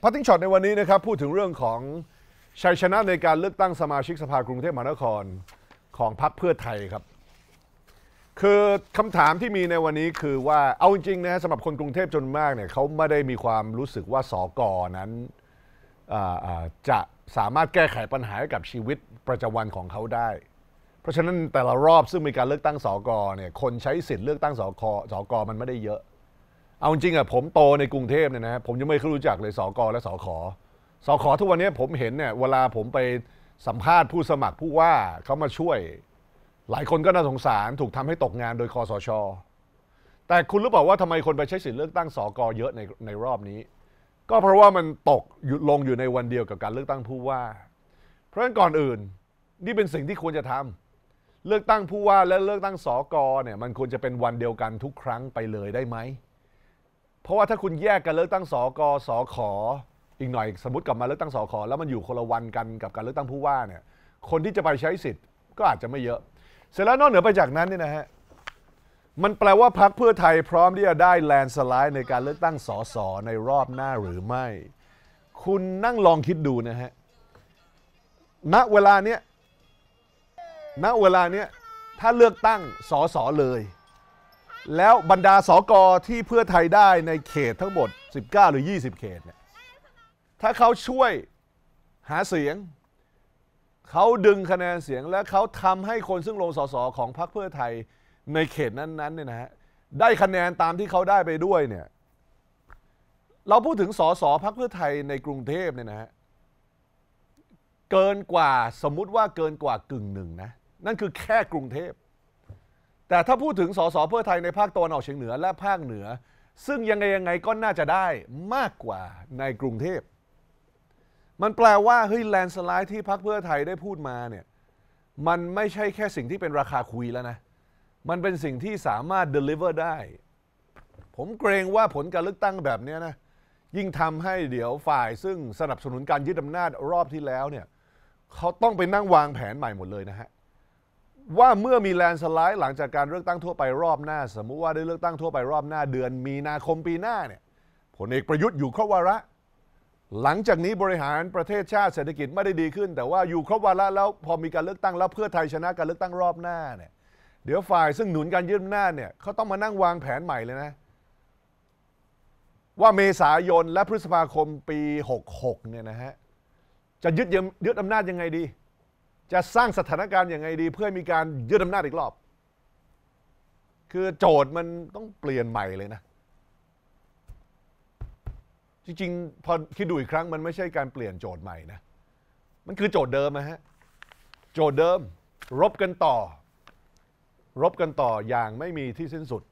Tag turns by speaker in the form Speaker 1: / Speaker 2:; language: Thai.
Speaker 1: พั์ติ้งช็อตในวันนี้นะครับพูดถึงเรื่องของชัยชนะในการเลือกตั้งสมาชิกสภากรุงเทพมหานครของพรรคเพื่อไทยครับ คือคำถามที่มีในวันนี้คือว่าเอาจริงนะสำหรับคนกรุงเทพจนมากเนี่ยเขาไม่ได้มีความรู้สึกว่าสอกอนั้นจะสามารถแก้ไขปัญหากับชีวิตประจำวันของเขาได้ เพราะฉะนั้นแต่ละรอบซึ่งมีการเลือกตั้งสอกอเนี่ยคนใช้สิทธิ์เลือกตั้งสอกอสอกอมันไม่ได้เยอะเอาจริงอ่ะ ผมโตในกรุงเทพเนี่ยนะผมยังไม่เคยรู้จักเลยสกและสขสขทุกวันนี้ผมเห็นเนี่ย เวลาผมไปสัมภาษณ์ผู้สมัคร ผู้ว่าเขามาช่วย หลายคนก็น่าสงสารถูกทำให้ตกงานโดยคอสช แต่คุณรู้เปล่าว่าทำไมคนไปใช้สิทธิเลือกตั้งสกเยอะในในรอบนี้ ก็เพราะว่ามันตกหยุดลงอยู่ในวันเดียวกับการเลือกตั้งผู้ว่า เพราะฉะนั้นก่อนอื่นนี่เป็นสิ่งที่ควรจะทำ เลือกตั้งผู้ว่าและเลือกตั้งสกเนี่ยมันควรจะเป็นวันเดียวกันทุกครั้งไปเลยได้ไหมเพราะว่าถ้าคุณแยกกันเลือกตั้งสกสขอีกหน่อยสมมติกลับมาเลือกตั้งสขแล้วมันอยู่คนละวันกันกับการเลือกตั้งผู้ว่าเนี่ยคนที่จะไปใช้สิทธิ์ก็อาจจะไม่เยอะ เสร็จแล้วนอกเหนือไปจากนั้นนี่นะฮะมันแปลว่าพรรคเพื่อไทยพร้อมที่จะได้แลนสไลด์ในการเลือกตั้งสสในรอบหน้าหรือไม่ คุณนั่งลองคิดดูนะฮะณเวลาเนี้ยณเวลาเนี้ยถ้าเลือกตั้งสสเลยแล้วบรรดาสอกอที่เพื่อไทยได้ในเขตทั้งหมด 19หรือ20 เขตเนี่ยถ้าเขาช่วยหาเสียงเขาดึงคะแนนเสียงและเขาทำให้คนซึ่งลงสสของพรรคเพื่อไทยในเขตนั้นๆเนี่ยนะฮะได้คะแนนตามที่เขาได้ไปด้วยเนี่ยเราพูดถึงสสพรรคเพื่อไทยในกรุงเทพเนี่ยนะฮะเกินกว่าสมมุติว่าเกินกว่ากึ่งหนึ่งนะนั่นคือแค่กรุงเทพแต่ถ้าพูดถึงสสเพื่อไทยในภาคตะวันออกเฉียงเหนือและภาคเหนือ ซึ่งยังไงยังไงก็น่าจะได้มากกว่าในกรุงเทพ มันแปลว่าเฮ้ยแลนสไลด์ที่พักเพื่อไทยได้พูดมาเนี่ยมันไม่ใช่แค่สิ่งที่เป็นราคาคุยแล้วนะมันเป็นสิ่งที่สามารถ deliver ได้ ผมเกรงว่าผลการเลือกตั้งแบบนี้นะยิ่งทำให้เดี๋ยวฝ่ายซึ่งสนับสนุนการยึดอำนาจรอบที่แล้วเนี่ยเขาต้องไปนั่งวางแผนใหม่หมดเลยนะฮะว่าเมื่อมีแลนสไลด์หลังจากการเลือกตั้งทั่วไปรอบหน้า สมมุติว่าได้เลือกตั้งทั่วไปรอบหน้า เดือนมีนาคมปีหน้าเนี่ยผลเอกประยุทธ์อยู่ครบวาระ หลังจากนี้บริหารประเทศชาติเศรษฐกิจไม่ได้ดีขึ้น แต่ว่าอยู่ครบวาระแล้วพอมีการเลือกตั้งแล้วเพื่อไทยชนะการเลือกตั้งรอบหน้าเนี่ยเดี๋ยวฝ่ายซึ่งหนุนการยืดอำนาจเนี่ยเขาต้องมานั่งวางแผนใหม่เลยนะว่าเมษายนและพฤษภาคมปี 66เนี่ยนะฮะจะยึดยึดอำนาจยังไงดีจะสร้างสถานการณ์ยังไงดีเพื่อมีการยึดอำนาจอีกรอบ คือโจทย์มันต้องเปลี่ยนใหม่เลยนะ จริงๆพอคิดดูอีกครั้งมันไม่ใช่การเปลี่ยนโจทย์ใหม่นะมันคือโจทย์เดิมนะฮะโจทย์เดิมรบกันต่อ รบกันต่ออย่างไม่มีที่สิ้นสุด